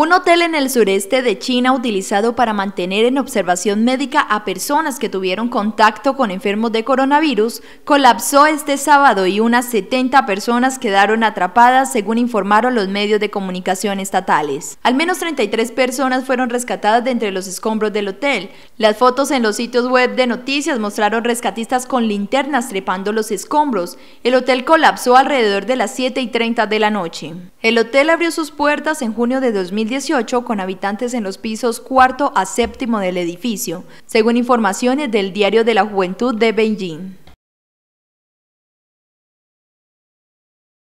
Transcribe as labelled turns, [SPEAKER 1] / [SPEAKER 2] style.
[SPEAKER 1] Un hotel en el sureste de China utilizado para mantener en observación médica a personas que tuvieron contacto con enfermos de coronavirus colapsó este sábado y unas 70 personas quedaron atrapadas según informaron los medios de comunicación estatales. Al menos 33 personas fueron rescatadas de entre los escombros del hotel. Las fotos en los sitios web de noticias mostraron rescatistas con linternas trepando los escombros. El hotel colapsó alrededor de las 7 y 30 de la noche. El hotel abrió sus puertas en junio de 2020. 2018 con habitantes en los pisos cuarto a séptimo del edificio, según informaciones del Diario de la Juventud de Beijing.